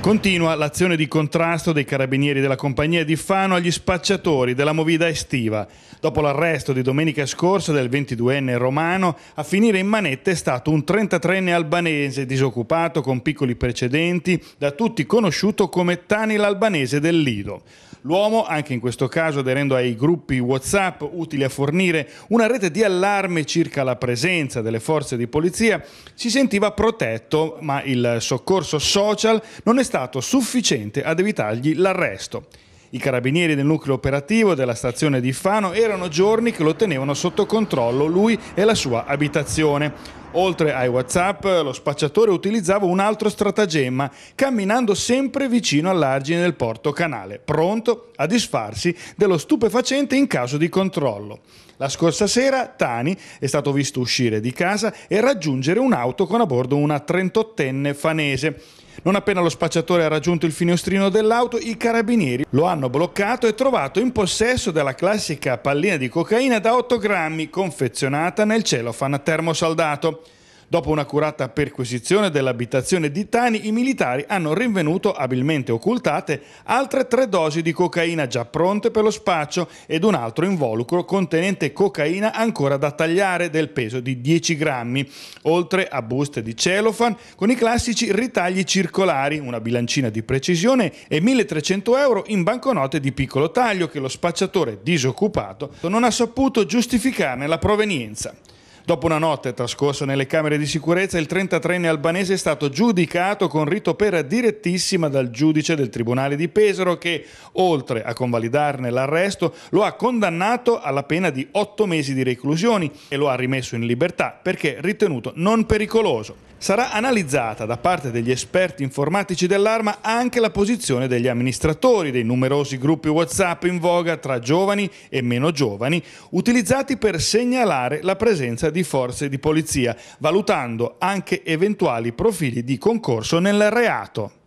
Continua l'azione di contrasto dei carabinieri della compagnia di Fano agli spacciatori della movida estiva. Dopo l'arresto di domenica scorsa del 22enne romano, a finire in manette è stato un 33enne albanese disoccupato con piccoli precedenti, da tutti conosciuto come Tani l'albanese del Lido. L'uomo, anche in questo caso aderendo ai gruppi WhatsApp utili a fornire una rete di allarme circa la presenza delle forze di polizia, si sentiva protetto, ma il soccorso social non è stato sufficiente ad evitargli l'arresto. I carabinieri del nucleo operativo della stazione di Fano erano giorni che lo tenevano sotto controllo lui e la sua abitazione. Oltre ai WhatsApp, lo spacciatore utilizzava un altro stratagemma, camminando sempre vicino all'argine del porto canale, pronto a disfarsi dello stupefacente in caso di controllo. La scorsa sera Tani è stato visto uscire di casa e raggiungere un'auto con a bordo una 38enne fanese. Non appena lo spacciatore ha raggiunto il finestrino dell'auto, i carabinieri lo hanno bloccato e trovato in possesso della classica pallina di cocaina da 8 grammi confezionata nel celofan termosaldato. Dopo un'accurata perquisizione dell'abitazione di Tani, i militari hanno rinvenuto, abilmente occultate, altre tre dosi di cocaina già pronte per lo spaccio ed un altro involucro contenente cocaina ancora da tagliare del peso di 10 grammi, oltre a buste di celofan con i classici ritagli circolari, una bilancina di precisione e 1300 euro in banconote di piccolo taglio che lo spacciatore disoccupato non ha saputo giustificarne la provenienza. Dopo una notte trascorsa nelle camere di sicurezza, il 33enne albanese è stato giudicato con rito per direttissima dal giudice del Tribunale di Pesaro che, oltre a convalidarne l'arresto, lo ha condannato alla pena di otto mesi di reclusioni e lo ha rimesso in libertà perché ritenuto non pericoloso. Sarà analizzata da parte degli esperti informatici dell'arma anche la posizione degli amministratori dei numerosi gruppi WhatsApp in voga tra giovani e meno giovani, utilizzati per segnalare la presenza di di forze di polizia, valutando anche eventuali profili di concorso nel reato.